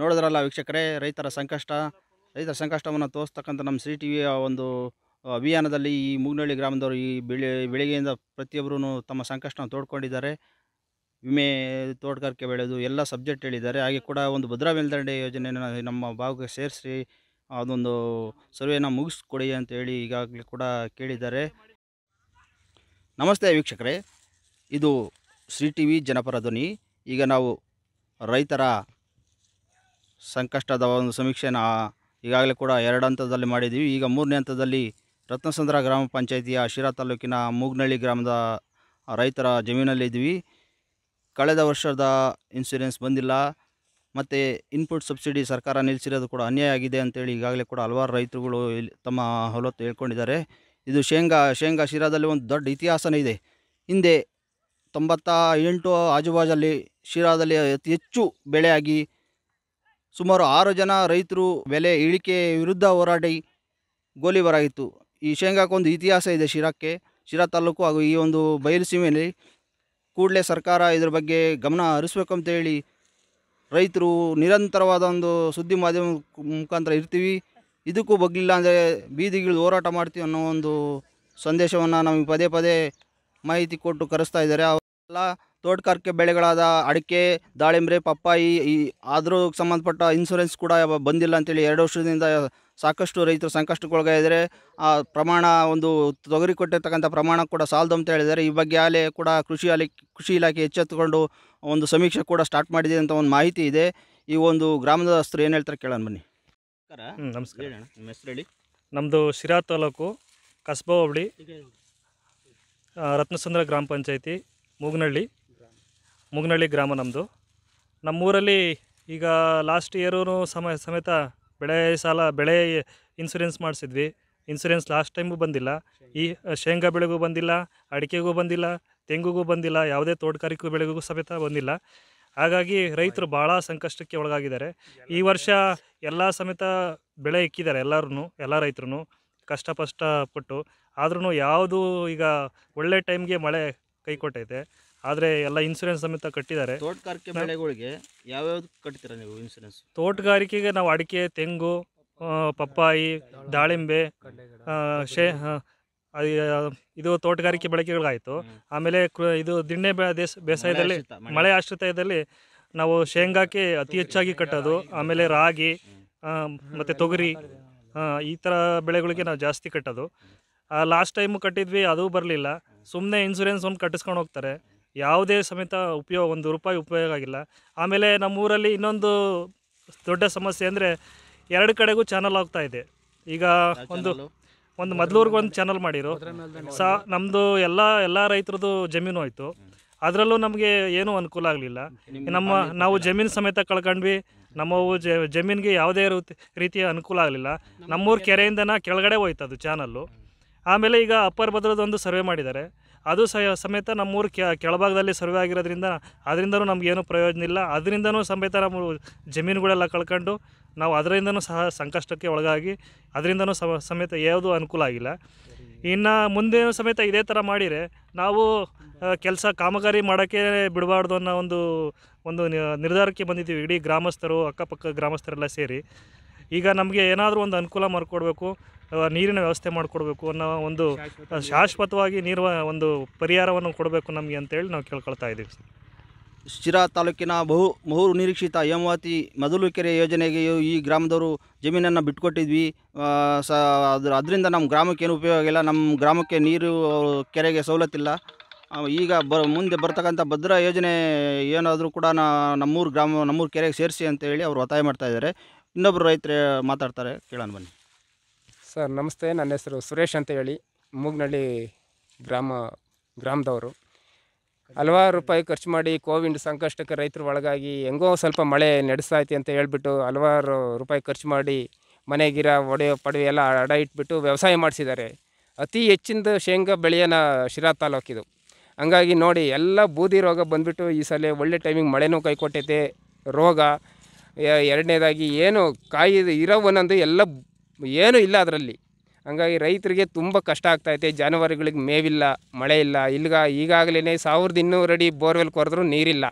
ನೋಡಿದ್ರಲ್ಲ ವೀಕ್ಷಕರೇ ರೈತರ ಸಂಕಷ್ಟ ರೈತರ ಸಂಕಷ್ಟವನ್ನು ತೋರಿಸ್ತಕ್ಕಂಥ ನಮ್ಮ ಸಿ ಟಿ ಒಂದು ಅಭಿಯಾನದಲ್ಲಿ ಈ ಮುಗ್ನಳ್ಳಿ ಗ್ರಾಮದವರು ಈ ಬೆಳೆ ಬೆಳಿಗ್ಗೆಯಿಂದ ಪ್ರತಿಯೊಬ್ಬರೂ ತಮ್ಮ ಸಂಕಷ್ಟನ ತೋಡ್ಕೊಂಡಿದ್ದಾರೆ ವಿಮೆ ತೋಟಗಾರಿಕೆ ಬೆಳೆದು ಎಲ್ಲ ಸಬ್ಜೆಕ್ಟ್ ಹೇಳಿದ್ದಾರೆ ಹಾಗೆ ಕೂಡ ಒಂದು ಭದ್ರಾ ಮೇಲ್ದಂಡೆ ಯೋಜನೆಯನ್ನು ನಮ್ಮ ಭಾಗಕ್ಕೆ ಸೇರಿಸಿ ಅದೊಂದು ಸರ್ವೇನ ಮುಗಿಸ್ಕೊಡಿ ಅಂತ ಹೇಳಿ ಈಗಾಗಲೇ ಕೂಡ ಕೇಳಿದ್ದಾರೆ ನಮಸ್ತೆ ವೀಕ್ಷಕರೇ ಇದು ಸಿ ಟಿ ವಿ ಜನಪರ ಧ್ವನಿ ಈಗ ನಾವು ರೈತರ ಸಂಕಷ್ಟದ ಒಂದು ಸಮೀಕ್ಷೆನ ಈಗಾಗಲೇ ಕೂಡ ಎರಡು ಹಂತದಲ್ಲಿ ಮಾಡಿದ್ದೀವಿ ಈಗ ಮೂರನೇ ಹಂತದಲ್ಲಿ ರತ್ನಸಂದ್ರ ಗ್ರಾಮ ಪಂಚಾಯಿತಿಯ ಶಿರಾ ತಾಲೂಕಿನ ಮೂಗ್ನಳ್ಳಿ ಗ್ರಾಮದ ರೈತರ ಜಮೀನಲ್ಲಿದ್ದೀವಿ ಕಳೆದ ವರ್ಷದ ಇನ್ಸೂರೆನ್ಸ್ ಬಂದಿಲ್ಲ ಮತ್ತು ಇನ್ಪುಟ್ ಸಬ್ಸಿಡಿ ಸರ್ಕಾರ ನಿಲ್ಲಿಸಿರೋದು ಕೂಡ ಅನ್ಯಾಯ ಆಗಿದೆ ಅಂತೇಳಿ ಈಗಾಗಲೇ ಕೂಡ ಹಲವಾರು ರೈತರುಗಳು ತಮ್ಮ ಹೊಲತ್ತು ಹೇಳ್ಕೊಂಡಿದ್ದಾರೆ ಇದು ಶೇಂಗಾ ಶೇಂಗಾ ಶಿರಾದಲ್ಲಿ ಒಂದು ದೊಡ್ಡ ಇತಿಹಾಸನೇ ಇದೆ ಹಿಂದೆ ತೊಂಬತ್ತ ಎಂಟು ಆಜುಬಾಜಲ್ಲಿ ಶಿರಾದಲ್ಲಿ ಅತಿ ಹೆಚ್ಚು ಬೆಳೆಯಾಗಿ ಸುಮಾರು ಆರು ಜನ ರೈತರು ಬೆಲೆ ಇಳಿಕೆ ವಿರುದ್ಧ ಹೋರಾಡಿ ಗೋಲಿಬರಾಯಿತು ಈ ಶೇಂಗಾಕ್ಕೊಂದು ಇತಿಹಾಸ ಇದೆ ಶಿರಾಕ್ಕೆ ಶಿರಾ ತಾಲೂಕು ಹಾಗೂ ಈ ಒಂದು ಬಯಲು ಸೀಮೆಯಲ್ಲಿ ಕೂಡಲೇ ಸರ್ಕಾರ ಇದರ ಬಗ್ಗೆ ಗಮನ ಹರಿಸ್ಬೇಕು ಅಂತೇಳಿ ರೈತರು ನಿರಂತರವಾದ ಒಂದು ಸುದ್ದಿ ಮಾಧ್ಯಮ ಮುಖಾಂತರ ಇರ್ತೀವಿ ಇದಕ್ಕೂ ಬಗ್ಲಿಲ್ಲ ಅಂದರೆ ಬೀದಿಗಿಳಿದು ಹೋರಾಟ ಮಾಡ್ತೀವಿ ಅನ್ನೋ ಒಂದು ಸಂದೇಶವನ್ನು ನಮಗೆ ಪದೇ ಪದೇ ಮಾಹಿತಿ ಕೊಟ್ಟು ಕರೆಸ್ತಾ ಇದ್ದಾರೆ ಅವೆಲ್ಲ ತೋಟಗಾರಿಕೆ ಬೆಳೆಗಳಾದ ಅಡಿಕೆ ದಾಳಿಂಬೆ ಪಪ್ಪಾಯಿ ಈ ಆದರೂ ಸಂಬಂಧಪಟ್ಟ ಇನ್ಸೂರೆನ್ಸ್ ಕೂಡ ಬಂದಿಲ್ಲ ಅಂತೇಳಿ ಎರಡು ವರ್ಷದಿಂದ ಸಾಕಷ್ಟು ರೈತರು ಸಂಕಷ್ಟಕ್ಕೊಳಗಾಗಿದ್ದಾರೆ ಆ ಪ್ರಮಾಣ ಒಂದು ತೊಗರಿ ಕೊಟ್ಟಿರ್ತಕ್ಕಂಥ ಪ್ರಮಾಣ ಕೂಡ ಸಾಲದು ಅಂತ ಹೇಳಿದ್ದಾರೆ ಈ ಬಗ್ಗೆ ಅಲ್ಲೇ ಕೂಡ ಕೃಷಿ ಅಲ್ಲಿ ಕೃಷಿ ಇಲಾಖೆ ಎಚ್ಚೆತ್ತುಕೊಂಡು ಒಂದು ಸಮೀಕ್ಷೆ ಕೂಡ ಸ್ಟಾರ್ಟ್ ಮಾಡಿದೆ ಅಂತ ಒಂದು ಮಾಹಿತಿ ಇದೆ ಈ ಒಂದು ಗ್ರಾಮದಸ್ಥರು ಏನು ಹೇಳ್ತಾರೆ ಕೇಳೋಣ ಬನ್ನಿ ನಮಸ್ಕಾರ ನಿಮ್ಮ ಹೆಸರು ಹೇಳಿ ನಮ್ಮದು ಶಿರಾ ತಾಲೂಕು ಕಸ್ಬಾ ಹೋಬಳಿ ರತ್ನಸುಂದರ ಗ್ರಾಮ ಪಂಚಾಯತಿ ಮೂಗನಹಳ್ಳಿ ಮುಗ್ನಳ್ಳಿ ಗ್ರಾಮ ನಮ್ಮದು ನಮ್ಮೂರಲ್ಲಿ ಈಗ ಲಾಸ್ಟ್ ಇಯರೂ ಸಮ ಸಮೇತ ಬೆಳೆ ಸಾಲ ಬೆಳೆ ಇನ್ಸೂರೆನ್ಸ್ ಮಾಡಿಸಿದ್ವಿ ಇನ್ಸೂರೆನ್ಸ್ ಲಾಸ್ಟ್ ಟೈಮು ಬಂದಿಲ್ಲ ಈ ಶೇಂಗಾ ಬೆಳೆಗೂ ಬಂದಿಲ್ಲ ಅಡಿಕೆಗೂ ಬಂದಿಲ್ಲ ತೆಂಗುಗೂ ಬಂದಿಲ್ಲ ಯಾವುದೇ ತೋಟಗಾರಿಕೆ ಬೆಳೆಗೂ ಸಮೇತ ಬಂದಿಲ್ಲ ಹಾಗಾಗಿ ರೈತರು ಭಾಳ ಸಂಕಷ್ಟಕ್ಕೆ ಒಳಗಾಗಿದ್ದಾರೆ ಈ ವರ್ಷ ಎಲ್ಲ ಸಮೇತ ಬೆಳೆ ಇಕ್ಕಿದ್ದಾರೆ ಎಲ್ಲರೂ ಎಲ್ಲ ರೈತರು ಕಷ್ಟಪಷ್ಟಪಟ್ಟು ಆದ್ರೂ ಯಾವುದು ಈಗ ಒಳ್ಳೆ ಟೈಮ್ಗೆ ಮಳೆ ಕೈ ಕೊಟ್ಟೈತೆ ಆದರೆ ಎಲ್ಲ ಇನ್ಸೂರೆನ್ಸ್ ಸಮೇತ ಕಟ್ಟಿದ್ದಾರೆ ತೋಟಗಾರಿಕೆ ಬೆಳೆಗಳಿಗೆ ಯಾವ್ಯಾವ್ದು ಕಟ್ತೀರಾ ನೀವು ಇನ್ಸೂರೆನ್ಸ್ ತೋಟಗಾರಿಕೆಗೆ ನಾವು ಅಡಿಕೆ ತೆಂಗು ಪಪ್ಪಾಯಿ ದಾಳಿಂಬೆ ಶೇ ಇದು ತೋಟಗಾರಿಕೆ ಬಳಕೆಗಳಾಯಿತು ಆಮೇಲೆ ಇದು ದಿಣ್ಣೆ ಬೇಸಾಯದಲ್ಲಿ ಮಳೆ ಆಶ್ರಿತದಲ್ಲಿ ನಾವು ಶೇಂಗಾಕ್ಕೆ ಅತಿ ಹೆಚ್ಚಾಗಿ ಕಟ್ಟೋದು ಆಮೇಲೆ ರಾಗಿ ಮತ್ತು ತೊಗರಿ ಈ ಥರ ಬೆಳೆಗಳಿಗೆ ನಾವು ಜಾಸ್ತಿ ಕಟ್ಟೋದು ಲಾಸ್ಟ್ ಟೈಮು ಕಟ್ಟಿದ್ವಿ ಅದು ಬರಲಿಲ್ಲ ಸುಮ್ಮನೆ ಇನ್ಸೂರೆನ್ಸ್ ಒಂದು ಕಟ್ಟಿಸ್ಕೊಂಡು ಹೋಗ್ತಾರೆ ಯಾವುದೇ ಸಮೇತ ಉಪಯೋಗ ಒಂದು ರೂಪಾಯಿ ಉಪಯೋಗ ಆಗಿಲ್ಲ ಆಮೇಲೆ ನಮ್ಮೂರಲ್ಲಿ ಇನ್ನೊಂದು ದೊಡ್ಡ ಸಮಸ್ಯೆ ಅಂದರೆ ಎರಡು ಕಡೆಗೂ ಚಾನಲ್ ಆಗ್ತಾ ಇದೆ ಈಗ ಒಂದು ಒಂದು ಮೊದಲೂರ್ಗೆ ಒಂದು ಚಾನಲ್ ಮಾಡಿರು ಸಾ ನಮ್ಮದು ಎಲ್ಲ ಎಲ್ಲ ರೈತರದ್ದು ಜಮೀನು ಆಯಿತು ಅದರಲ್ಲೂ ನಮಗೆ ಏನೂ ಅನುಕೂಲ ಆಗಲಿಲ್ಲ ನಮ್ಮ ನಾವು ಜಮೀನು ಸಮೇತ ಕಳ್ಕೊಂಡ್ವಿ ನಮ್ಮ ಜಮೀನಿಗೆ ಯಾವುದೇ ರೀತಿಯ ಅನುಕೂಲ ಆಗಲಿಲ್ಲ ನಮ್ಮೂರು ಕೆರೆಯಿಂದನ ಕೆಳಗಡೆ ಹೋಯ್ತು ಅದು ಚಾನಲ್ಲು ಆಮೇಲೆ ಈಗ ಅಪ್ಪರ್ ಭದ್ರದೊಂದು ಸರ್ವೆ ಮಾಡಿದ್ದಾರೆ ಅದು ಸಹ ಸಮೇತ ನಮ್ಮೂರು ಕೆಳಭಾಗದಲ್ಲಿ ಸರ್ವೆ ಆಗಿರೋದ್ರಿಂದ ಅದರಿಂದನೂ ನಮಗೇನು ಪ್ರಯೋಜನ ಇಲ್ಲ ಅದರಿಂದನೂ ಸಮೇತ ನಮ್ಮ ಜಮೀನುಗಳೆಲ್ಲ ಕಳ್ಕೊಂಡು ನಾವು ಅದರಿಂದನೂ ಸಹ ಸಂಕಷ್ಟಕ್ಕೆ ಒಳಗಾಗಿ ಅದರಿಂದನೂ ಸಮೇತ ಯಾವುದೂ ಅನುಕೂಲ ಆಗಿಲ್ಲ ಇನ್ನು ಮುಂದೆ ಸಮೇತ ಇದೇ ಥರ ಮಾಡಿದರೆ ನಾವು ಕೆಲಸ ಕಾಮಗಾರಿ ಮಾಡೋಕ್ಕೆ ಬಿಡಬಾರ್ದು ಅನ್ನೋ ಒಂದು ಒಂದು ನಿರ್ಧಾರಕ್ಕೆ ಬಂದಿದ್ದೀವಿ ಇಡೀ ಗ್ರಾಮಸ್ಥರು ಅಕ್ಕಪಕ್ಕ ಗ್ರಾಮಸ್ಥರೆಲ್ಲ ಸೇರಿ ಈಗ ನಮಗೆ ಏನಾದರೂ ಒಂದು ಅನುಕೂಲ ಮಾಡಿಕೊಡ್ಬೇಕು ನೀರಿನ ವ್ಯವಸ್ಥೆ ಮಾಡಿಕೊಡ್ಬೇಕು ಅನ್ನೋ ಒಂದು ಶಾಶ್ವತವಾಗಿ ನೀರು ಒಂದು ಪರಿಹಾರವನ್ನು ಕೊಡಬೇಕು ನಮಗೆ ಅಂತೇಳಿ ನಾವು ಕೇಳ್ಕೊಳ್ತಾ ಇದ್ದೀವಿ ಶಿರಾ ತಾಲೂಕಿನ ಬಹು ಬಹು ನಿರೀಕ್ಷಿತ ಹೇಮಾವತಿ ಮದಲು ಕೆರೆ ಯೋಜನೆಗೆ ಈ ಗ್ರಾಮದವರು ಜಮೀನನ್ನು ಬಿಟ್ಕೊಟ್ಟಿದ್ವಿ ಸ ಅದ್ರ ಅದರಿಂದ ನಮ್ಮ ಗ್ರಾಮಕ್ಕೆ ಏನು ಉಪಯೋಗ ಇಲ್ಲ ನಮ್ಮ ಗ್ರಾಮಕ್ಕೆ ನೀರು ಕೆರೆಗೆ ಸವಲತ್ತಿಲ್ಲ ಈಗ ಬ ಮುಂದೆ ಬರ್ತಕ್ಕಂಥ ಭದ್ರಾ ಯೋಜನೆ ಏನಾದರೂ ಕೂಡ ನಮ್ಮೂರು ಗ್ರಾಮ ನಮ್ಮೂರು ಕೆರೆಗೆ ಸೇರಿಸಿ ಅಂತೇಳಿ ಅವರು ಒತ್ತಾಯ ಮಾಡ್ತಾಯಿದ್ದಾರೆ ಇನ್ನೊಬ್ಬರು ರೈತರು ಮಾತಾಡ್ತಾರೆ ಕೇಳೋಣ ಬನ್ನಿ ಸರ್ ನಮಸ್ತೆ ನನ್ನ ಹೆಸರು ಸುರೇಶ್ ಅಂತ ಹೇಳಿ ಮೂಗ್ನಳ್ಳಿ ಗ್ರಾಮ ಗ್ರಾಮದವರು ಹಲವಾರು ರೂಪಾಯಿ ಖರ್ಚು ಮಾಡಿ ಕೋವಿಡ್ ಸಂಕಷ್ಟಕ್ಕೆ ರೈತರು ಒಳಗಾಗಿ ಹೆಂಗೋ ಸ್ವಲ್ಪ ಮಳೆ ನಡೆಸ್ತಾಯ್ತಿ ಅಂತ ಹೇಳಿಬಿಟ್ಟು ಹಲವಾರು ರೂಪಾಯಿ ಖರ್ಚು ಮಾಡಿ ಗಿರ ಒಡೆ ಪಡವೆ ಎಲ್ಲ ಅಡ ಇಟ್ಬಿಟ್ಟು ವ್ಯವಸಾಯ ಮಾಡಿಸಿದ್ದಾರೆ ಅತಿ ಹೆಚ್ಚಿಂದು ಶೇಂಗಾ ಬೆಳೆಯನ ಶಿರಾ ತಾಲೂಕಿದು ಹಂಗಾಗಿ ನೋಡಿ ಎಲ್ಲ ಬೂದಿ ರೋಗ ಬಂದುಬಿಟ್ಟು ಈ ಸಲ ಒಳ್ಳೆ ಟೈಮಿಗೆ ಮಳೆನೂ ಕೈ ಕೊಟ್ಟೈತೆ ರೋಗ ಎರಡನೇದಾಗಿ ಏನು ಕಾಯಿ ಇರೋ ಒಂದೊಂದು ಎಲ್ಲ ಏನೂ ಇಲ್ಲ ಅದರಲ್ಲಿ ಹಂಗಾಗಿ ರೈತರಿಗೆ ತುಂಬ ಕಷ್ಟ ಆಗ್ತಾಯಿದೆ ಜಾನುವಾರುಗಳಿಗೆ ಮೇವಿಲ್ಲ ಮಳೆ ಇಲ್ಲ ಇಲ್ಲಿಗ ಈಗಾಗಲೇ ಸಾವಿರದ ಅಡಿ ಬೋರ್ವೆಲ್ ಕೊರೆದ್ರೂ ನೀರಿಲ್ಲ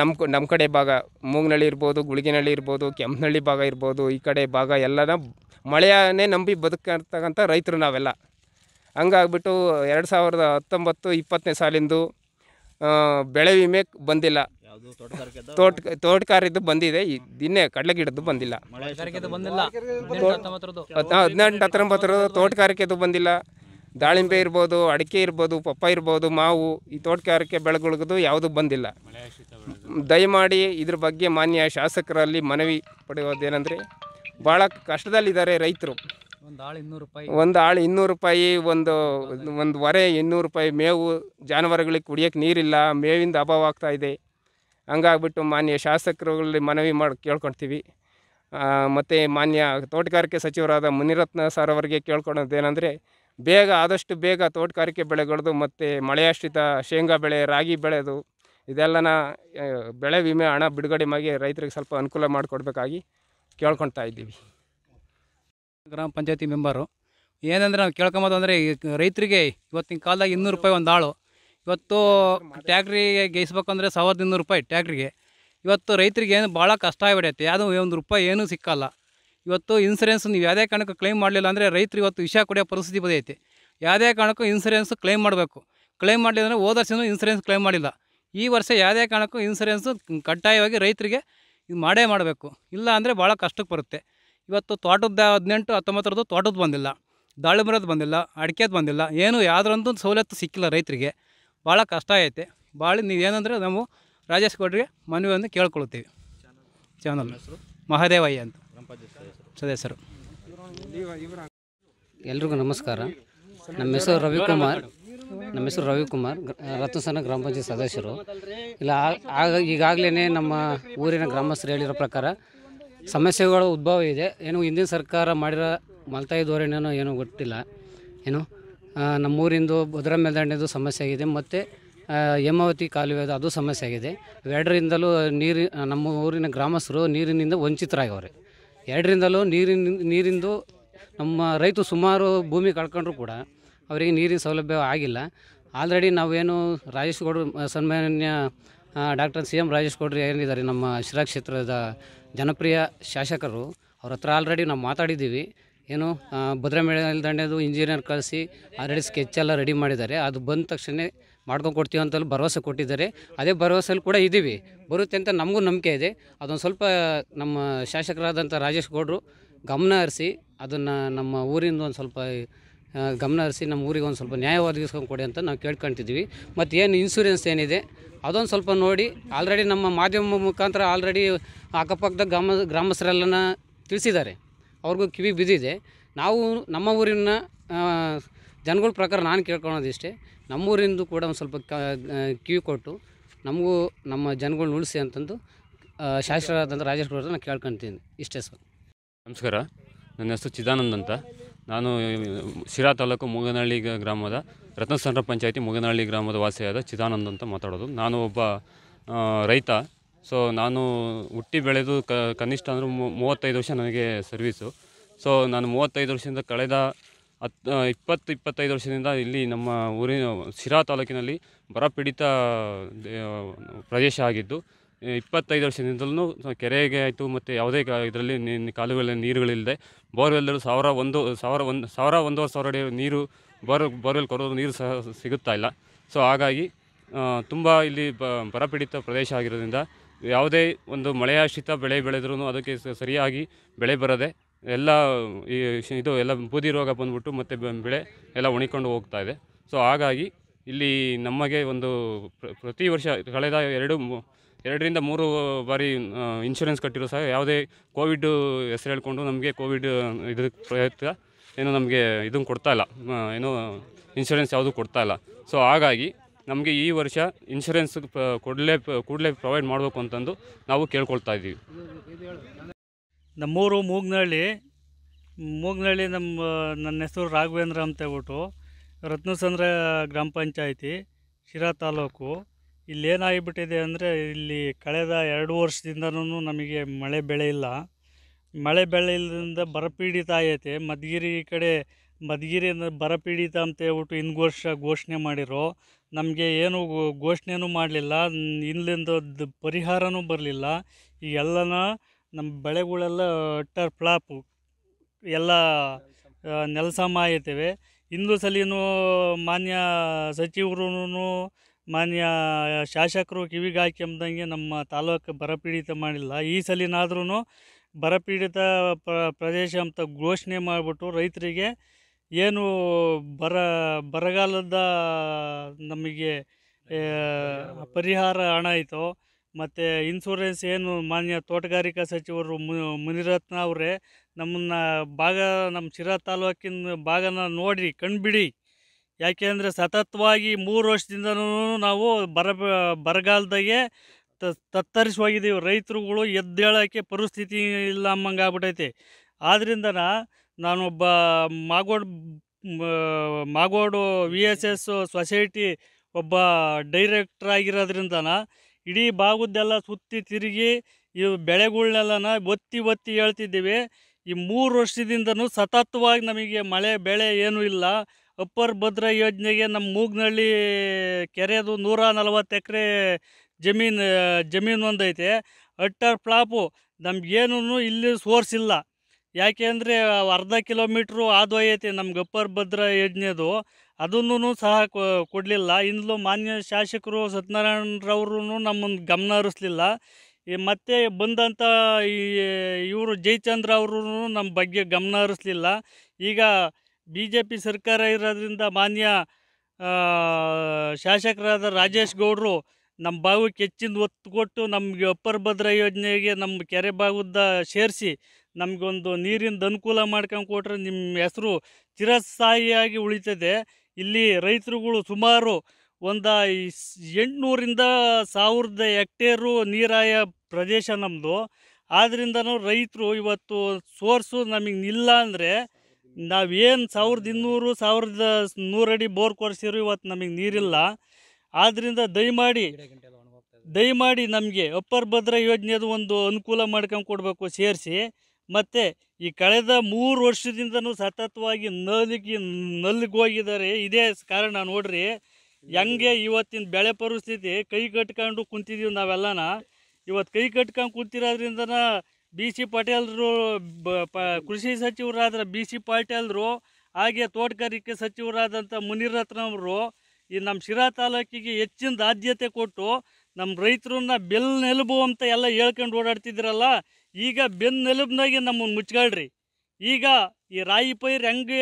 ನಮ್ಮ ನಮ್ಮ ಕಡೆ ಭಾಗ ಮೂಗ್ನಳ್ಳಿ ಇರ್ಬೋದು ಗುಳಿಗಿನಳ್ಳಿ ಇರ್ಬೋದು ಕೆಂಪನಹಳ್ಳಿ ಭಾಗ ಇರ್ಬೋದು ಈ ಕಡೆ ಭಾಗ ಎಲ್ಲನ ಮಳೆಯನ್ನೇ ನಂಬಿ ಬದುಕಿರ್ತಕ್ಕಂಥ ರೈತರು ನಾವೆಲ್ಲ ಹಂಗಾಗ್ಬಿಟ್ಟು ಎರಡು ಸಾವಿರದ ಹತ್ತೊಂಬತ್ತು ಇಪ್ಪತ್ತನೇ ಸಾಲಿಂದು ಬೆಳೆ ವಿಮೆ ಬಂದಿಲ್ಲ ತೋಟ ತೋಟಗಾರಿದ್ದು ಬಂದಿದೆ ಈ ಕಡಲೆ ಗಿಡದ್ದು ಬಂದಿಲ್ಲ ಹದಿನೆಂಟು ಹತ್ರ ತೋಟಗಾರಿಕೆದು ಬಂದಿಲ್ಲ ದಾಳಿಂಬೆ ಇರ್ಬೋದು ಅಡಿಕೆ ಇರ್ಬೋದು ಪಪ್ಪ ಇರ್ಬೋದು ಮಾವು ಈ ತೋಟಗಾರಿಕೆ ಬೆಳೆಗಳಿಗೂ ಯಾವುದು ಬಂದಿಲ್ಲ ದಯಮಾಡಿ ಇದ್ರ ಬಗ್ಗೆ ಮಾನ್ಯ ಶಾಸಕರಲ್ಲಿ ಮನವಿ ಪಡೆಯೋದೇನೆಂದರೆ ಭಾಳ ಕಷ್ಟದಲ್ಲಿದ್ದಾರೆ ರೈತರು ಒಂದು ಆಳು ಇನ್ನೂರು ರೂಪಾಯಿ ಒಂದು ಒಂದು ವರೆ ಇನ್ನೂರು ರೂಪಾಯಿ ಮೇವು ಜಾನುವಾರುಗಳಿಗೆ ಕುಡಿಯೋಕೆ ನೀರಿಲ್ಲ ಮೇವಿಂದ ಅಭಾವ ಆಗ್ತಾ ಇದೆ ಹಂಗಾಗ್ಬಿಟ್ಟು ಮಾನ್ಯ ಶಾಸಕರುಗಳಲ್ಲಿ ಮನವಿ ಮಾಡಿ ಕೇಳ್ಕೊಳ್ತೀವಿ ಮತ್ತು ಮಾನ್ಯ ತೋಟಗಾರಿಕೆ ಸಚಿವರಾದ ಮುನಿರತ್ನ ಸರ್ ಅವರಿಗೆ ಕೇಳ್ಕೊಳೋದೇನೆಂದರೆ ಬೇಗ ಆದಷ್ಟು ಬೇಗ ತೋಟಗಾರಿಕೆ ಬೆಳೆಗಳದು ಮತ್ತು ಮಳೆಯಾಶ್ರಿತ ಶೇಂಗಾ ಬೆಳೆ ರಾಗಿ ಬೆಳೆದು ಇದೆಲ್ಲನ ಬೆಳೆ ವಿಮೆ ಹಣ ಬಿಡುಗಡೆ ಮಾಡಿ ರೈತರಿಗೆ ಸ್ವಲ್ಪ ಅನುಕೂಲ ಮಾಡಿಕೊಡ್ಬೇಕಾಗಿ ಕೇಳ್ಕೊಳ್ತಾ ಇದ್ದೀವಿ ಗ್ರಾಮ ಪಂಚಾಯತಿ ಮೆಂಬರು ಏನಂದರೆ ನಾವು ಕೇಳ್ಕೊಂಬೋದು ಅಂದರೆ ರೈತರಿಗೆ ಇವತ್ತಿನ ಕಾಲದಾಗ ಇನ್ನೂರು ರೂಪಾಯಿ ಒಂದು ಆಳು ಇವತ್ತು ಟ್ಯಾಕ್ಟ್ರಿಗೆ ಗೇಯಿಸ್ಬೇಕಂದ್ರೆ ಸಾವಿರದ ಇನ್ನೂರು ರೂಪಾಯಿ ಟ್ಯಾಕ್ಟ್ರಿಗೆ ಇವತ್ತು ರೈತರಿಗೆ ಏನು ಭಾಳ ಕಷ್ಟ ಆಗ್ಬಿಡೈತೆ ಯಾವುದೂ ಒಂದು ರೂಪಾಯಿ ಏನೂ ಸಿಕ್ಕಲ್ಲ ಇವತ್ತು ಇನ್ಸೂರೆನ್ಸ್ ನೀವು ಯಾವುದೇ ಕಾರಣಕ್ಕೂ ಕ್ಲೈಮ್ ಮಾಡಲಿಲ್ಲ ಅಂದರೆ ರೈತರು ಇವತ್ತು ವಿಷಯ ಕುಡಿಯೋ ಪರಿಸ್ಥಿತಿ ಬದೈತೆ ಯಾವುದೇ ಕಾರಣಕ್ಕೂ ಇನ್ಸೂರೆನ್ಸ್ ಕ್ಲೈಮ್ ಮಾಡಬೇಕು ಕ್ಲೇಮ್ ಮಾಡಲಿಲ್ಲ ಅಂದರೆ ಹೋದ ವರ್ಷನೂ ಇನ್ಸೂರೆನ್ಸ್ ಕ್ಲೈಮ್ ಮಾಡಿಲ್ಲ ಈ ವರ್ಷ ಯಾವುದೇ ಕಾರಣಕ್ಕೂ ಇನ್ಸೂರೆನ್ಸು ಕಡ್ಡಾಯವಾಗಿ ರೈತರಿಗೆ ಇದು ಮಾಡೇ ಮಾಡಬೇಕು ಇಲ್ಲ ಅಂದರೆ ಭಾಳ ಕಷ್ಟಕ್ಕೆ ಬರುತ್ತೆ ಇವತ್ತು ತೋಟದ ಹದಿನೆಂಟು ಹತ್ತೊಂಬತ್ತರದ್ದು ತೋಟದ್ದು ಬಂದಿಲ್ಲ ದಾಳಿಂಬರದ್ದು ಬಂದಿಲ್ಲ ಅಡಿಕೆದು ಬಂದಿಲ್ಲ ಏನು ಯಾವುದ್ರಂತೂ ಸವಲತ್ತು ಸಿಕ್ಕಿಲ್ಲ ರೈತರಿಗೆ ಭಾಳ ಕಷ್ಟ ಐತೆ ಭಾಳ ನೀವು ಏನಂದರೆ ನಾವು ರಾಜೇಶ್ ಗೌಡ್ರಿಗೆ ಮನವಿಯನ್ನು ಕೇಳ್ಕೊಳ್ತೀವಿ ಚಾನಲ್ ಮಹಾದೇವಯ್ಯ ಅಂತ ಸದಸ್ಯರು ಎಲ್ರಿಗೂ ನಮಸ್ಕಾರ ನಮ್ಮ ಹೆಸರು ರವಿಕುಮಾರ್ ನಮ್ಮ ಹೆಸರು ರವಿಕುಮಾರ್ ರತ್ನಸನ ಗ್ರಾಮ ಪಂಚಾಯತ್ ಸದಸ್ಯರು ಇಲ್ಲ ಆಗ ಈಗಾಗಲೇ ನಮ್ಮ ಊರಿನ ಗ್ರಾಮಸ್ಥರು ಹೇಳಿರೋ ಪ್ರಕಾರ ಸಮಸ್ಯೆಗಳ ಉದ್ಭವ ಇದೆ ಏನು ಹಿಂದಿನ ಸರ್ಕಾರ ಮಾಡಿರೋ ಮಲ್ತಾಯಿ ಧೋರಣೆನೂ ಏನೂ ಗೊತ್ತಿಲ್ಲ ಏನು ನಮ್ಮೂರಿಂದು ಭದ್ರಾ ಮೇಲ್ದಂಡೆದು ಸಮಸ್ಯೆ ಆಗಿದೆ ಮತ್ತು ಹೇಮಾವತಿ ಕಾಲುವೆ ಅದು ಸಮಸ್ಯೆ ಆಗಿದೆ ಎರಡರಿಂದಲೂ ನೀರು ನಮ್ಮ ಊರಿನ ಗ್ರಾಮಸ್ಥರು ನೀರಿನಿಂದ ವಂಚಿತರಾಗವ್ರೆ ಎರಡರಿಂದಲೂ ನೀರಿನ ನೀರಿಂದು ನಮ್ಮ ರೈತರು ಸುಮಾರು ಭೂಮಿ ಕಳ್ಕೊಂಡ್ರು ಕೂಡ ಅವರಿಗೆ ನೀರಿನ ಸೌಲಭ್ಯ ಆಗಿಲ್ಲ ಆಲ್ರೆಡಿ ನಾವೇನು ರಾಜೇಶ್ ಗೌಡ್ರು ಸನ್ಮಾನ್ಯ ಡಾಕ್ಟರ್ ಸಿ ಎಮ್ ರಾಜೇಶ್ ಗೌಡ್ರು ಏನಿದ್ದಾರೆ ನಮ್ಮ ಶಿರಾ ಕ್ಷೇತ್ರದ ಜನಪ್ರಿಯ ಶಾಸಕರು ಅವ್ರ ಹತ್ರ ಆಲ್ರೆಡಿ ನಾವು ಮಾತಾಡಿದ್ದೀವಿ ಏನು ಭದ್ರಾ ಮೇಲ್ದಂಡೆದು ಇಂಜಿನಿಯರ್ ಕಳಿಸಿ ಆಲ್ರೆಡಿ ಸ್ಕೆಚ್ ಎಲ್ಲ ರೆಡಿ ಮಾಡಿದ್ದಾರೆ ಅದು ಬಂದ ತಕ್ಷಣ ಮಾಡ್ಕೊಂಡು ಅಂತಲೂ ಭರವಸೆ ಕೊಟ್ಟಿದ್ದಾರೆ ಅದೇ ಭರವಸೆಯಲ್ಲಿ ಕೂಡ ಇದ್ದೀವಿ ಬರುತ್ತೆ ಅಂತ ನಮಗೂ ನಂಬಿಕೆ ಇದೆ ಅದೊಂದು ಸ್ವಲ್ಪ ನಮ್ಮ ಶಾಸಕರಾದಂಥ ರಾಜೇಶ್ ಗೌಡರು ಗಮನ ಹರಿಸಿ ಅದನ್ನು ನಮ್ಮ ಊರಿಂದ ಒಂದು ಸ್ವಲ್ಪ ಗಮನ ಹರಿಸಿ ನಮ್ಮ ಊರಿಗೆ ಒಂದು ಸ್ವಲ್ಪ ನ್ಯಾಯ ಒದಗಿಸ್ಕೊಂಡು ಕೊಡಿ ಅಂತ ನಾವು ಕೇಳ್ಕೊಳ್ತಿದ್ವಿ ಮತ್ತು ಏನು ಇನ್ಸೂರೆನ್ಸ್ ಏನಿದೆ ಅದೊಂದು ಸ್ವಲ್ಪ ನೋಡಿ ಆಲ್ರೆಡಿ ನಮ್ಮ ಮಾಧ್ಯಮ ಮುಖಾಂತರ ಆಲ್ರೆಡಿ ಅಕ್ಕಪಕ್ಕದ ಗ್ರಾಮ ಗ್ರಾಮಸ್ಥರೆಲ್ಲನ ತಿಳಿಸಿದ್ದಾರೆ ಅವ್ರಿಗೂ ಕಿವಿ ಬಿದ್ದಿದೆ ನಾವು ನಮ್ಮ ಊರಿನ ಜನಗಳ ಪ್ರಕಾರ ನಾನು ಇಷ್ಟೇ ನಮ್ಮೂರಿಂದು ಕೂಡ ಒಂದು ಸ್ವಲ್ಪ ಕಿವಿ ಕೊಟ್ಟು ನಮಗೂ ನಮ್ಮ ಜನಗಳ್ನ ಉಳಿಸಿ ಅಂತಂದು ಶಾಸಕರಾದಂಥ ರಾಜೇಶ್ ಕುಮಾರ್ ನಾನು ಕೇಳ್ಕೊತೀನಿ ಇಷ್ಟೇ ಸರ್ ನಮಸ್ಕಾರ ನನ್ನ ಹೆಸರು ಚಿದಾನಂದ್ ಅಂತ ನಾನು ಶಿರಾ ತಾಲೂಕು ಮುಗನಹಳ್ಳಿ ಗ್ರಾಮದ ರತ್ನಸಂದ್ರ ಪಂಚಾಯಿತಿ ಮುಗನಹಳ್ಳಿ ಗ್ರಾಮದ ವಾಸಿಯಾದ ಚಿದಾನಂದ್ ಅಂತ ಮಾತಾಡೋದು ನಾನು ಒಬ್ಬ ರೈತ ಸೊ ನಾನು ಹುಟ್ಟಿ ಬೆಳೆದು ಕ ಕನಿಷ್ಠ ಅಂದರೆ ಮೂವತ್ತೈದು ವರ್ಷ ನನಗೆ ಸರ್ವಿಸು ಸೊ ನಾನು ಮೂವತ್ತೈದು ವರ್ಷದಿಂದ ಕಳೆದ ಹತ್ತು ಇಪ್ಪತ್ತು ಇಪ್ಪತ್ತೈದು ವರ್ಷದಿಂದ ಇಲ್ಲಿ ನಮ್ಮ ಊರಿನ ಶಿರಾ ತಾಲೂಕಿನಲ್ಲಿ ಬರಪೀಡಿತ ಪ್ರದೇಶ ಆಗಿದ್ದು ಇಪ್ಪತ್ತೈದು ವರ್ಷದಿಂದಲೂ ಕೆರೆಗೆ ಆಯಿತು ಮತ್ತು ಯಾವುದೇ ಇದರಲ್ಲಿ ಕಾಲುಗಳಲ್ಲಿ ನೀರುಗಳಿಲ್ಲದೆ ಬೋರ್ವೆಲ್ದಲ್ಲೂ ಸಾವಿರ ಒಂದು ಸಾವಿರ ಒಂದು ಸಾವಿರ ಒಂದೂವರೆ ಸಾವಿರ ಅಡಿ ನೀರು ಬೋರ್ ಬೋರ್ವೆಲ್ ಕೊರೋದು ನೀರು ಸಹ ಸಿಗುತ್ತಾ ಇಲ್ಲ ಸೊ ಹಾಗಾಗಿ ತುಂಬ ಇಲ್ಲಿ ಬರಪೀಡಿತ ಪ್ರದೇಶ ಆಗಿರೋದ್ರಿಂದ ಯಾವುದೇ ಒಂದು ಮಳೆಯಾಶ್ರಿತ ಬೆಳೆ ಬೆಳೆದ್ರೂ ಅದಕ್ಕೆ ಸರಿಯಾಗಿ ಬೆಳೆ ಬರದೆ ಎಲ್ಲ ಈ ಇದು ಎಲ್ಲ ಬೂದಿ ರೋಗ ಬಂದ್ಬಿಟ್ಟು ಮತ್ತು ಬೆಳೆ ಎಲ್ಲ ಉಣಿಕೊಂಡು ಹೋಗ್ತಾ ಇದೆ ಸೊ ಹಾಗಾಗಿ ಇಲ್ಲಿ ನಮಗೆ ಒಂದು ಪ್ರತಿ ವರ್ಷ ಕಳೆದ ಎರಡು ಎರಡರಿಂದ ಮೂರು ಬಾರಿ ಇನ್ಶೂರೆನ್ಸ್ ಕಟ್ಟಿರೋ ಸಹ ಯಾವುದೇ ಕೋವಿಡ್ ಹೆಸರು ಹೇಳಿಕೊಂಡು ನಮಗೆ ಕೋವಿಡ್ ಇದಕ್ಕೆ ಪ್ರಯತ್ನ ಏನು ನಮಗೆ ಇದನ್ನು ಕೊಡ್ತಾ ಇಲ್ಲ ಏನು ಇನ್ಶೂರೆನ್ಸ್ ಯಾವುದೂ ಕೊಡ್ತಾ ಇಲ್ಲ ಸೊ ಹಾಗಾಗಿ ನಮಗೆ ಈ ವರ್ಷ ಇನ್ಶೂರೆನ್ಸ್ ಕೊಡಲೇ ಕೂಡಲೇ ಪ್ರೊವೈಡ್ ಮಾಡಬೇಕು ಅಂತಂದು ನಾವು ಕೇಳ್ಕೊಳ್ತಾ ಇದ್ದೀವಿ ನಮ್ಮೂರು ಮೂಗ್ನಹಳ್ಳಿ ಮೂಗ್ನಹಳ್ಳಿ ನಮ್ಮ ನನ್ನ ಹೆಸರು ರಾಘವೇಂದ್ರ ಅಂತ ಹೇಳ್ಬಿಟ್ಟು ರತ್ನಸಂದ್ರ ಗ್ರಾಮ ಪಂಚಾಯಿತಿ ಶಿರಾ ತಾಲೂಕು ಇಲ್ಲೇನಾಗಿಬಿಟ್ಟಿದೆ ಅಂದರೆ ಇಲ್ಲಿ ಕಳೆದ ಎರಡು ವರ್ಷದಿಂದನೂ ನಮಗೆ ಮಳೆ ಬೆಳೆ ಇಲ್ಲ ಮಳೆ ಬೆಳೆ ಇಲ್ಲದಿಂದ ಬರಪೀಡಿತ ಆಗೈತೆ ಮಧುಗಿರಿ ಕಡೆ ಮಧುಗಿರಿ ಬರಪೀಡಿತ ಅಂತ ಹೇಳ್ಬಿಟ್ಟು ಇನ್ನು ವರ್ಷ ಘೋಷಣೆ ಮಾಡಿರೋ ನಮಗೆ ಏನು ಘೋಷಣೆನೂ ಮಾಡಲಿಲ್ಲ ಇಲ್ಲಿಂದ ಪರಿಹಾರನೂ ಬರಲಿಲ್ಲ ಈ ಎಲ್ಲನ ನಮ್ಮ ಬೆಳೆಗಳೆಲ್ಲ ಟರ್ ಫ್ಲಾಪು ಎಲ್ಲ ನೆಲಸಮ ಆಯ್ತೇವೆ ಇಂದು ಸಲಿನೂ ಮಾನ್ಯ ಸಚಿವರು ಮಾನ್ಯ ಶಾಸಕರು ಕಿವಿಗೆ ಹಾಕ್ಯಂಬ್ದಂಗೆ ನಮ್ಮ ತಾಲೂಕು ಬರಪೀಡಿತ ಮಾಡಿಲ್ಲ ಈ ಸಲಿನಾದ್ರೂ ಬರಪೀಡಿತ ಪ್ರದೇಶ ಅಂತ ಘೋಷಣೆ ಮಾಡಿಬಿಟ್ಟು ರೈತರಿಗೆ ಏನು ಬರ ಬರಗಾಲದ ನಮಗೆ ಪರಿಹಾರ ಹಣ ಆಯಿತು ಮತ್ತು ಇನ್ಸೂರೆನ್ಸ್ ಏನು ಮಾನ್ಯ ತೋಟಗಾರಿಕಾ ಸಚಿವರು ಮುನಿರತ್ನ ಅವರೇ ನಮ್ಮನ್ನು ಭಾಗ ನಮ್ಮ ಶಿರಾ ತಾಲೂಕಿನ ಭಾಗನ ನೋಡಿ ಕಂಡುಬಿಡಿ ಯಾಕೆಂದರೆ ಸತತವಾಗಿ ಮೂರು ವರ್ಷದಿಂದ ನಾವು ಬರ ಬರಗಾಲದಾಗೆ ತತ್ತರಿಸಿ ಹೋಗಿದ್ದೀವಿ ರೈತರುಗಳು ಎದ್ದೇಳೋಕ್ಕೆ ಪರಿಸ್ಥಿತಿ ಇಲ್ಲ ಅಂಬಂಗೆ ಆಗ್ಬಿಟ್ಟೈತಿ ಆದ್ದರಿಂದ ನಾನೊಬ್ಬ Magod Magod V S S society ಒಬ್ಬ ಡೈರೆಕ್ಟ್ರ್ ಆಗಿರೋದ್ರಿಂದನ ಇಡೀ ಭಾಗದ್ದೆಲ್ಲ ಸುತ್ತಿ ತಿರುಗಿ ಇವು ಬೆಳೆಗಳನ್ನೆಲ್ಲನ ಒತ್ತಿ ಒತ್ತಿ ಹೇಳ್ತಿದ್ದೀವಿ ಈ ಮೂರು ವರ್ಷದಿಂದನೂ ಸತತವಾಗಿ ನಮಗೆ ಮಳೆ ಬೆಳೆ ಏನೂ ಇಲ್ಲ ಅಪ್ಪರ್ ಭದ್ರಾ ಯೋಜನೆಗೆ ನಮ್ಮ ಮೂಗ್ನಳ್ಳಿ ಕೆರೆದು ನೂರ ನಲವತ್ತು ಎಕರೆ ಜಮೀನು ಜಮೀನು ಒಂದೈತೆ ಅಟ್ಟರ್ ಫ್ಲಾಪು ನಮಗೇನೂ ಇಲ್ಲಿ ಸೋರ್ಸ್ ಇಲ್ಲ ಅಂದರೆ ಅರ್ಧ ಕಿಲೋಮೀಟ್ರು ಆದೋಯೈತಿ ನಮ್ಮ ಗಪ್ಪರ್ ಭದ್ರ ಯೋಜನೆದು ಅದನ್ನು ಸಹ ಕೊಡಲಿಲ್ಲ ಇಂದಲೂ ಮಾನ್ಯ ಶಾಸಕರು ಸತ್ಯನಾರಾಯಣರವರು ನಮ್ಮನ್ನು ಗಮನ ಹರಿಸ್ಲಿಲ್ಲ ಮತ್ತೆ ಬಂದಂಥ ಈ ಇವರು ಜಯಚಂದ್ರ ಅವರು ನಮ್ಮ ಬಗ್ಗೆ ಗಮನ ಹರಿಸ್ಲಿಲ್ಲ ಈಗ ಬಿ ಜೆ ಪಿ ಸರ್ಕಾರ ಇರೋದ್ರಿಂದ ಮಾನ್ಯ ಶಾಸಕರಾದ ರಾಜೇಶ್ ಗೌಡರು ನಮ್ಮ ಭಾಗಕ್ಕೆ ಹೆಚ್ಚಿನ ಒತ್ತು ಕೊಟ್ಟು ನಮಗೆ ಅಪ್ಪರ್ ಭದ್ರಾ ಯೋಜನೆಗೆ ನಮ್ಮ ಕೆರೆ ಭಾಗದ ಸೇರಿಸಿ ನಮಗೊಂದು ನೀರಿಂದ ಅನುಕೂಲ ಮಾಡ್ಕೊಂಡು ಕೊಟ್ರೆ ನಿಮ್ಮ ಹೆಸರು ಚಿರಸ್ಥಾಯಿಯಾಗಿ ಉಳಿತದೆ ಇಲ್ಲಿ ರೈತರುಗಳು ಸುಮಾರು ಒಂದು ಎಂಟುನೂರಿಂದ ಸಾವಿರದ ಹೆಕ್ಟೇರು ನೀರಾಯ ಪ್ರದೇಶ ನಮ್ಮದು ಆದ್ದರಿಂದನೂ ರೈತರು ಇವತ್ತು ಸೋರ್ಸು ನಮಗೆ ನಿಲ್ಲ ಅಂದರೆ ನಾವೇನು ಸಾವಿರದ ಇನ್ನೂರು ಸಾವಿರದ ನೂರಡಿ ಬೋರ್ ಕೊರೆಸಿರು ಇವತ್ತು ನಮಗೆ ನೀರಿಲ್ಲ ಆದ್ದರಿಂದ ದಯಮಾಡಿ ದಯಮಾಡಿ ನಮಗೆ ಅಪ್ಪರ್ ಭದ್ರ ಯೋಜನೆದು ಒಂದು ಅನುಕೂಲ ಮಾಡ್ಕೊಂಡು ಕೊಡಬೇಕು ಸೇರಿಸಿ ಮತ್ತು ಈ ಕಳೆದ ಮೂರು ವರ್ಷದಿಂದನೂ ಸತತವಾಗಿ ನಲಿಗೆ ನಲ್ಗೋಗಿದ್ದಾರೆ ಇದೇ ಕಾರಣ ನೋಡ್ರಿ ಹೆಂಗೆ ಇವತ್ತಿನ ಬೆಳೆ ಪರಿಸ್ಥಿತಿ ಕೈ ಕಟ್ಕೊಂಡು ಕುಂತಿದ್ದೀವಿ ನಾವೆಲ್ಲನ ಇವತ್ತು ಕೈ ಕಟ್ಕೊಂಡು ಕುಂತಿರೋದ್ರಿಂದ ಬಿ ಸಿ ಬ ಪ ಕೃಷಿ ಸಚಿವರಾದ್ರೆ ಬಿ ಸಿ ಪಾಟೀಲ್ರು ಹಾಗೆ ತೋಟಗಾರಿಕೆ ಸಚಿವರಾದಂಥ ಮುನಿರತ್ನವರು ಈ ನಮ್ಮ ಶಿರಾ ತಾಲೂಕಿಗೆ ಹೆಚ್ಚಿನ ಆದ್ಯತೆ ಕೊಟ್ಟು ನಮ್ಮ ರೈತರನ್ನ ಬೆಲ್ ನೆಲುಬು ಅಂತ ಎಲ್ಲ ಹೇಳ್ಕೊಂಡು ಓಡಾಡ್ತಿದ್ರಲ್ಲ ಈಗ ಬೆನ್ನೆಲುಬ್ನಾಗೆ ನಮ್ಮನ್ನು ಮುಚ್ಕೊಳ್ರಿ ಈಗ ಈ ರಾಯಿ ಪೈರ್ ಹೆಂಗೆ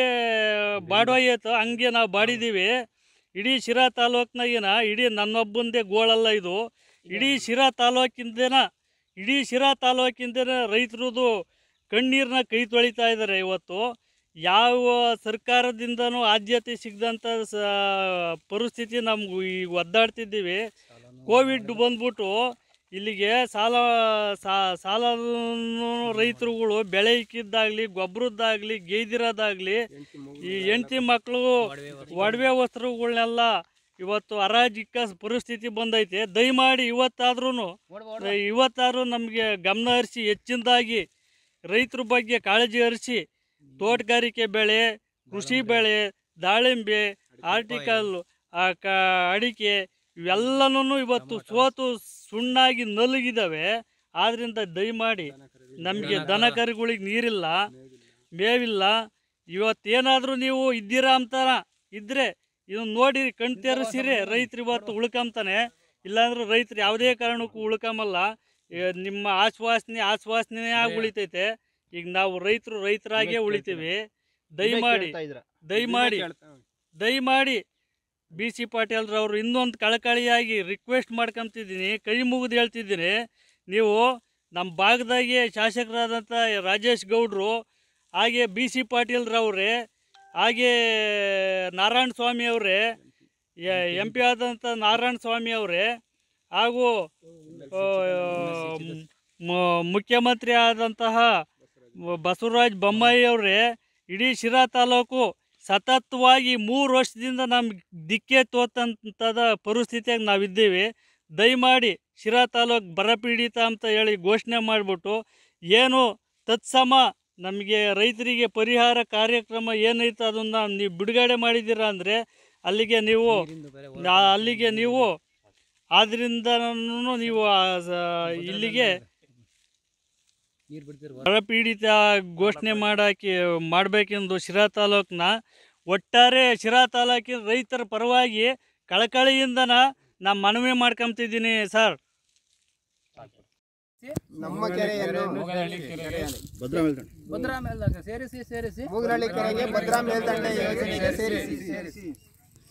ಬಾಡೋಯ್ತು ಹಂಗೆ ನಾವು ಬಾಡಿದ್ದೀವಿ ಇಡೀ ಶಿರಾ ತಾಲೂಕ್ನಾಗಿನ ಇಡೀ ನನ್ನೊಬ್ಬಂದೇ ಗೋಳಲ್ಲ ಇದು ಇಡೀ ಶಿರಾ ತಾಲೂಕಿಂದೇನ ಇಡೀ ಶಿರಾ ತಾಲೂಕಿಂದೇನ ರೈತರದು ಕಣ್ಣೀರನ್ನ ಕೈ ತೊಳಿತಾ ಇದ್ದಾರೆ ಇವತ್ತು ಯಾವ ಸರ್ಕಾರದಿಂದನೂ ಆದ್ಯತೆ ಸಿಗದಂಥ ಸ ಪರಿಸ್ಥಿತಿ ನಮ್ಗೆ ಈಗ ಒದ್ದಾಡ್ತಿದ್ದೀವಿ ಕೋವಿಡ್ ಬಂದ್ಬಿಟ್ಟು ಇಲ್ಲಿಗೆ ಸಾಲ ಸಾಲ ರೈತರುಗಳು ಬೆಳೆ ಇಕ್ಕಿದ್ದಾಗಲಿ ಗೊಬ್ಬರದ್ದಾಗಲಿ ಗೇದಿರೋದಾಗಲಿ ಈ ಹೆಂಡತಿ ಮಕ್ಕಳು ಒಡವೆ ವಸ್ತ್ರಗಳನ್ನೆಲ್ಲ ಇವತ್ತು ಅರಾಜಿಕ ಪರಿಸ್ಥಿತಿ ಬಂದೈತೆ ದಯಮಾಡಿ ಇವತ್ತಾದ್ರೂ ಇವತ್ತಾದರೂ ನಮಗೆ ಗಮನ ಹರಿಸಿ ಹೆಚ್ಚಿನದಾಗಿ ರೈತರ ಬಗ್ಗೆ ಕಾಳಜಿ ಹರಿಸಿ ತೋಟಗಾರಿಕೆ ಬೆಳೆ ಕೃಷಿ ಬೆಳೆ ದಾಳಿಂಬೆ ಆರ್ಟಿಕಲ್ ಅಡಿಕೆ ಇವೆಲ್ಲನೂ ಇವತ್ತು ಸೋತು ಸುಣ್ಣಾಗಿ ನಲುಗಿದ್ದಾವೆ ಆದ್ದರಿಂದ ದಯಮಾಡಿ ನಮಗೆ ದನ ಕರುಗಳಿಗೆ ನೀರಿಲ್ಲ ಮೇವಿಲ್ಲ ಇವತ್ತೇನಾದರೂ ನೀವು ಇದ್ದೀರಾ ಅಂತಾರ ಇದ್ದರೆ ಇದನ್ನು ನೋಡಿ ಕಣ್ ತೆರೆಸಿರಿ ರೈತರು ಇವತ್ತು ಉಳ್ಕೊಂತಾನೆ ಇಲ್ಲಾಂದ್ರೆ ರೈತರು ಯಾವುದೇ ಕಾರಣಕ್ಕೂ ಉಳ್ಕಮಲ್ಲ ನಿಮ್ಮ ಆಶ್ವಾಸನೆ ಆಶ್ವಾಸನೆ ಆಗಿ ಉಳಿತೈತೆ ಈಗ ನಾವು ರೈತರು ರೈತರಾಗೇ ಉಳಿತೀವಿ ದಯಮಾಡಿ ದಯಮಾಡಿ ದಯಮಾಡಿ ಬಿ ಸಿ ಪಾಟೀಲ್ರವರು ಇನ್ನೊಂದು ಕಳಕಳಿಯಾಗಿ ರಿಕ್ವೆಸ್ಟ್ ಮಾಡ್ಕೊತಿದ್ದೀನಿ ಕೈ ಮುಗಿದು ಹೇಳ್ತಿದ್ದೀನಿ ನೀವು ನಮ್ಮ ಭಾಗದಾಗೆ ಶಾಸಕರಾದಂಥ ರಾಜೇಶ್ ಗೌಡ್ರು ಹಾಗೆ ಬಿ ಸಿ ಪಾಟೀಲ್ರವ್ರೆ ಹಾಗೆ ನಾರಾಯಣ ಸ್ವಾಮಿ ಅವರೇ ಎಂ ಪಿ ಆದಂಥ ನಾರಾಯಣ ಸ್ವಾಮಿ ಅವರೇ ಹಾಗೂ ಮುಖ್ಯಮಂತ್ರಿ ಆದಂತಹ ಬಸವರಾಜ್ ಬೊಮ್ಮಾಯಿ ಅವರೇ ಇಡೀ ಶಿರಾ ತಾಲೂಕು ಸತತವಾಗಿ ಮೂರು ವರ್ಷದಿಂದ ನಮ್ಗೆ ದಿಕ್ಕೆ ತೋತಂಥದ ಪರಿಸ್ಥಿತಿಯಾಗಿ ನಾವಿದ್ದೀವಿ ದಯಮಾಡಿ ಶಿರಾ ತಾಲೂಕು ಬರಪೀಡಿತ ಅಂತ ಹೇಳಿ ಘೋಷಣೆ ಮಾಡಿಬಿಟ್ಟು ಏನು ತತ್ಸಮ ನಮಗೆ ರೈತರಿಗೆ ಪರಿಹಾರ ಕಾರ್ಯಕ್ರಮ ಏನೈತೆ ಅದನ್ನು ನೀವು ಬಿಡುಗಡೆ ಮಾಡಿದ್ದೀರ ಅಂದರೆ ಅಲ್ಲಿಗೆ ನೀವು ಅಲ್ಲಿಗೆ ನೀವು ಆದ್ದರಿಂದ ನೀವು ಇಲ್ಲಿಗೆ ನೀರು ಪೀಡಿತ ಘೋಷಣೆ ಮಾಡಾಕಿ ಮಾಡಬೇಕೆಂದು ಶಿರಾ ತಾಲೂಕಿನ ಒಟ್ಟಾರೆ ಶಿರಾ ತಾಲೂಕಿನ ರೈತರ ಪರವಾಗಿ ಕಳಕಳಿಯಿಂದ ನಾ ಮನವಿ ಮಾಡ್ಕೊಂತಿದ್ದೀನಿ ಸರ್ ನಮ್ಮ ಭದ್ರಾ ಮೇಲ್ದಂಡೆ ಭದ್ರಾ ಸೇರಿಸಿ ಸೇರಿಸಿ ಕೆರೆಗೆ ಭದ್ರಾ ಮೇಲ್ದಂಡ ಸೇರಿಸಿ ಸೇರಿಸಿ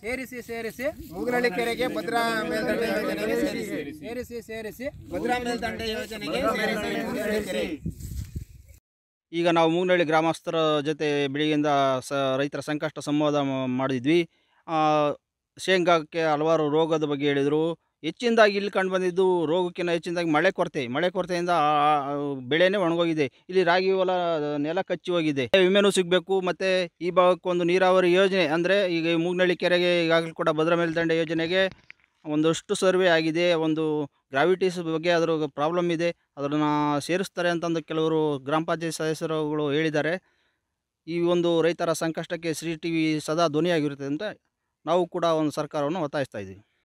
ಸೇರಿಸಿ ಸೇರಿಸಿ ಮೂಗನಹಳ್ಳಿ ಕೆರೆಗೆ ಭದ್ರಾ ಮೇಲ್ದಂಡೆ ಯೋಜನೆಗೆ ಸೇರಿಸಿ ಸೇರಿಸಿ ಸೇರಿಸಿ ಭದ್ರಾ ಮೇಲ್ದಂಡೆ ಯೋಜನೆಗೆ ಸೇರಿಸಿ ಈಗ ನಾವು ಮೂಗನಹಳ್ಳಿ ಗ್ರಾಮಸ್ಥರ ಜೊತೆ ಬೆಳಿಗ್ಗೆಯಿಂದ ಸ ರೈತರ ಸಂಕಷ್ಟ ಸಂವಾದ ಮಾಡಿದ್ವಿ ಶೇಂಗಾಕ್ಕೆ ಹಲವಾರು ರೋಗದ ಬಗ್ಗೆ ಹೇಳಿದರು ಹೆಚ್ಚಿನದಾಗಿ ಇಲ್ಲಿ ಕಂಡು ಬಂದಿದ್ದು ರೋಗಕ್ಕಿಂತ ಹೆಚ್ಚಿನದಾಗಿ ಮಳೆ ಕೊರತೆ ಮಳೆ ಕೊರತೆಯಿಂದ ಬೆಳೆನೇ ಒಣಗೋಗಿದೆ ಇಲ್ಲಿ ರಾಗಿ ಹೊಲ ನೆಲ ಕಚ್ಚಿ ಹೋಗಿದೆ ವಿಮೆನೂ ಸಿಗಬೇಕು ಮತ್ತು ಈ ಭಾಗಕ್ಕೆ ಒಂದು ನೀರಾವರಿ ಯೋಜನೆ ಅಂದರೆ ಈಗ ಮೂಗ್ನಳ್ಳಿ ಕೆರೆಗೆ ಈಗಾಗಲೇ ಕೂಡ ಭದ್ರ ಮೇಲ್ದಂಡೆ ಯೋಜನೆಗೆ ಒಂದಷ್ಟು ಸರ್ವೆ ಆಗಿದೆ ಒಂದು ಗ್ರಾವಿಟೀಸ್ ಬಗ್ಗೆ ಅದರ ಪ್ರಾಬ್ಲಮ್ ಇದೆ ಅದನ್ನು ಸೇರಿಸ್ತಾರೆ ಅಂತಂದು ಕೆಲವರು ಗ್ರಾಮ ಪಂಚಾಯತ್ ಸದಸ್ಯರುಗಳು ಹೇಳಿದ್ದಾರೆ ಈ ಒಂದು ರೈತರ ಸಂಕಷ್ಟಕ್ಕೆ ಸಿ ಟಿ ವಿ ಸದಾ ಧ್ವನಿಯಾಗಿರುತ್ತೆ ಅಂತ ನಾವು ಕೂಡ ಒಂದು ಸರ್ಕಾರವನ್ನು ಒತ್ತಾಯಿಸ್ತಾ ಇದ್ದೀವಿ